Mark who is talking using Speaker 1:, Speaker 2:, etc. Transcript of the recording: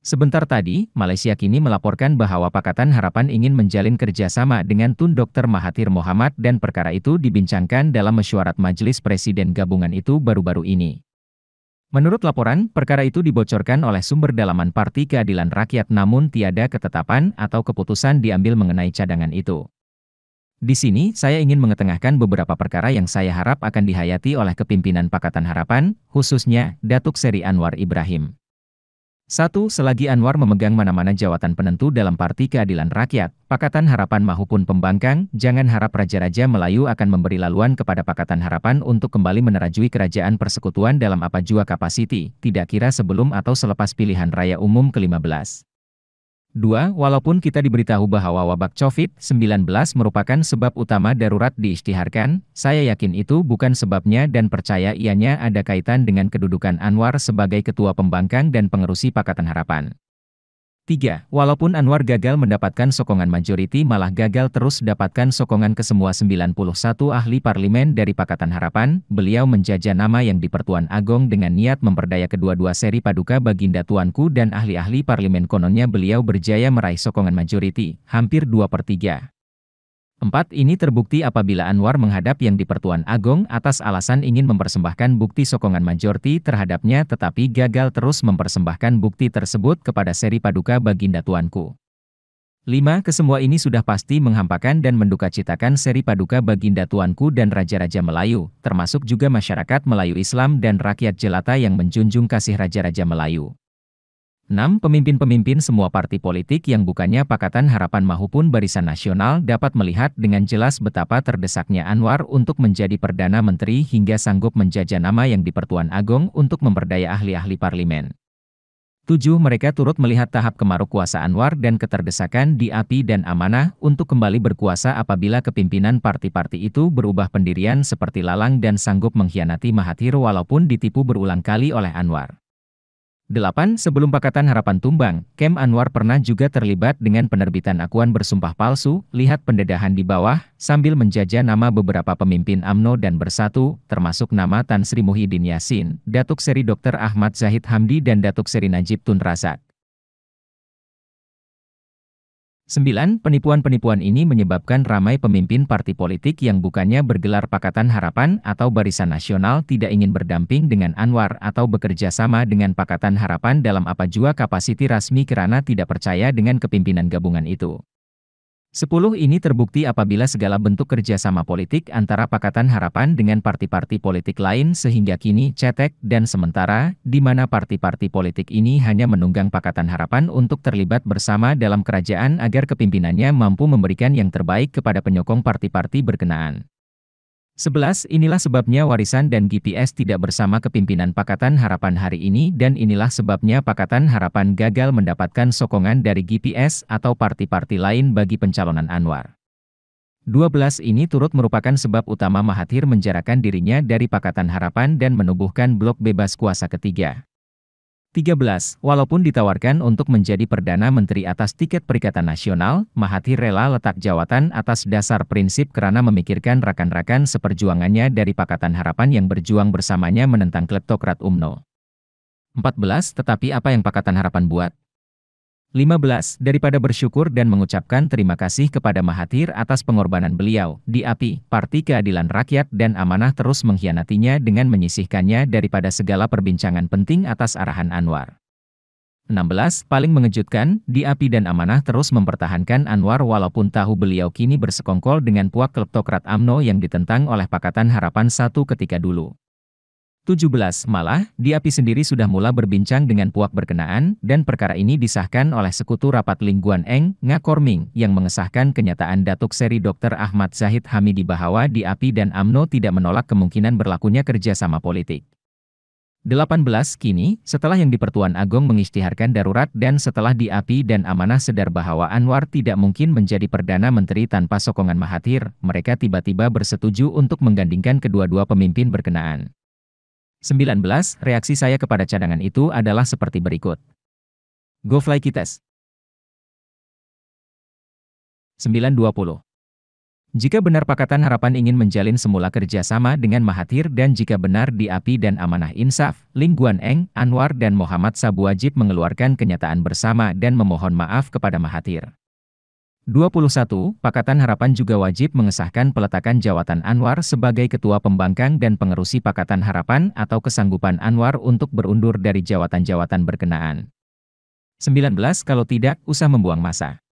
Speaker 1: Sebentar tadi, Malaysia kini melaporkan bahwa Pakatan Harapan ingin menjalin kerjasama dengan Tun Dr. Mahathir Mohamad dan perkara itu dibincangkan dalam mesyuarat Majelis Presiden Gabungan itu baru-baru ini. Menurut laporan, perkara itu dibocorkan oleh sumber dalaman Parti Keadilan Rakyat namun tiada ketetapan atau keputusan diambil mengenai cadangan itu. Di sini, saya ingin mengetengahkan beberapa perkara yang saya harap akan dihayati oleh kepimpinan Pakatan Harapan, khususnya Datuk Seri Anwar Ibrahim. Satu, selagi Anwar memegang mana-mana jawatan penentu dalam Parti Keadilan Rakyat, Pakatan Harapan maupun Pembangkang, jangan harap Raja-Raja Melayu akan memberi laluan kepada Pakatan Harapan untuk kembali menerajui kerajaan persekutuan dalam apa jua kapasiti, tidak kira sebelum atau selepas pilihan raya umum ke-15. 2. Walaupun kita diberitahu bahwa wabak COVID-19 merupakan sebab utama darurat diisytiharkan, saya yakin itu bukan sebabnya dan percaya ianya ada kaitan dengan kedudukan Anwar sebagai Ketua Pembangkang dan Pengerusi Pakatan Harapan. 3. Walaupun Anwar gagal mendapatkan sokongan majoriti malah gagal terus dapatkan sokongan ke semua 91 ahli parlemen dari Pakatan Harapan, beliau menjajah nama yang dipertuan Agong dengan niat memperdaya kedua-dua seri paduka baginda tuanku dan ahli-ahli parlemen kononnya beliau berjaya meraih sokongan majoriti, hampir 2 per 3. 4. Ini terbukti apabila Anwar menghadap yang di Pertuan Agong atas alasan ingin mempersembahkan bukti sokongan majorti terhadapnya tetapi gagal terus mempersembahkan bukti tersebut kepada seri paduka Baginda Tuanku. 5. Kesemua ini sudah pasti menghampakan dan mendukacitakan seri paduka Baginda Tuanku dan Raja-Raja Melayu, termasuk juga masyarakat Melayu Islam dan rakyat jelata yang menjunjung kasih Raja-Raja Melayu. 6. Pemimpin-pemimpin semua partai politik yang bukannya Pakatan Harapan maupun Barisan Nasional dapat melihat dengan jelas betapa terdesaknya Anwar untuk menjadi Perdana Menteri hingga sanggup menjajah nama yang dipertuan Pertuan Agong untuk memperdaya ahli-ahli parlemen. 7. Mereka turut melihat tahap kemaruk kuasa Anwar dan keterdesakan di api dan amanah untuk kembali berkuasa apabila kepimpinan parti-parti itu berubah pendirian seperti Lalang dan sanggup mengkhianati Mahathir walaupun ditipu berulang kali oleh Anwar. 8. Sebelum Pakatan Harapan tumbang, Kem Anwar pernah juga terlibat dengan penerbitan akuan bersumpah palsu, lihat pendedahan di bawah, sambil menjajah nama beberapa pemimpin AMNO dan Bersatu, termasuk nama Tan Sri Muhyiddin Yassin, Datuk Seri Dr. Ahmad Zahid Hamdi dan Datuk Seri Najib Tun Razak. 9. Penipuan-penipuan ini menyebabkan ramai pemimpin parti politik yang bukannya bergelar Pakatan Harapan atau Barisan Nasional tidak ingin berdamping dengan Anwar atau bekerja sama dengan Pakatan Harapan dalam apa jua kapasiti rasmi karena tidak percaya dengan kepimpinan gabungan itu. Sepuluh ini terbukti apabila segala bentuk kerjasama politik antara Pakatan Harapan dengan parti-parti politik lain sehingga kini cetek dan sementara, di mana parti-parti politik ini hanya menunggang Pakatan Harapan untuk terlibat bersama dalam kerajaan agar kepimpinannya mampu memberikan yang terbaik kepada penyokong parti-parti berkenaan. 11. Inilah sebabnya warisan dan GPS tidak bersama kepimpinan Pakatan Harapan hari ini dan inilah sebabnya Pakatan Harapan gagal mendapatkan sokongan dari GPS atau parti-parti lain bagi pencalonan Anwar. 12. Ini turut merupakan sebab utama Mahathir menjarakan dirinya dari Pakatan Harapan dan menubuhkan blok bebas kuasa ketiga. 13. Walaupun ditawarkan untuk menjadi Perdana Menteri atas tiket Perikatan Nasional, Mahathir rela letak jawatan atas dasar prinsip karena memikirkan rakan-rakan seperjuangannya dari Pakatan Harapan yang berjuang bersamanya menentang kleptokrat UMNO. 14. Tetapi apa yang Pakatan Harapan buat? 15. Daripada bersyukur dan mengucapkan terima kasih kepada Mahathir atas pengorbanan beliau, di api, parti keadilan rakyat dan amanah terus mengkhianatinya dengan menyisihkannya daripada segala perbincangan penting atas arahan Anwar. 16. Paling mengejutkan, di api dan amanah terus mempertahankan Anwar walaupun tahu beliau kini bersekongkol dengan puak kleptokrat AMNO yang ditentang oleh Pakatan Harapan Satu ketika dulu. 17 malah, Api sendiri sudah mula berbincang dengan puak berkenaan, dan perkara ini disahkan oleh sekutu rapat Lingguan Eng, Ngakorming, yang mengesahkan kenyataan Datuk Seri Dr. Ahmad Zahid Hamidi bahwa Api dan AMNO tidak menolak kemungkinan berlakunya kerjasama politik. 18. Kini, setelah yang dipertuan Agong mengistiharkan darurat dan setelah Di Api dan amanah sedar bahwa Anwar tidak mungkin menjadi Perdana Menteri tanpa sokongan Mahathir, mereka tiba-tiba bersetuju untuk menggandingkan kedua-dua pemimpin berkenaan. 19. Reaksi saya kepada cadangan itu adalah seperti berikut. Go fly kites. 920. Jika benar Pakatan Harapan ingin menjalin semula kerjasama dengan Mahathir dan jika benar di API dan Amanah Insaf, Lingguan Eng, Anwar dan Muhammad Sabu wajib mengeluarkan kenyataan bersama dan memohon maaf kepada Mahathir. 21. Pakatan Harapan juga wajib mengesahkan peletakan jawatan Anwar sebagai Ketua Pembangkang dan Pengerusi Pakatan Harapan atau kesanggupan Anwar untuk berundur dari jawatan-jawatan berkenaan. 19. Kalau tidak, usah membuang masa.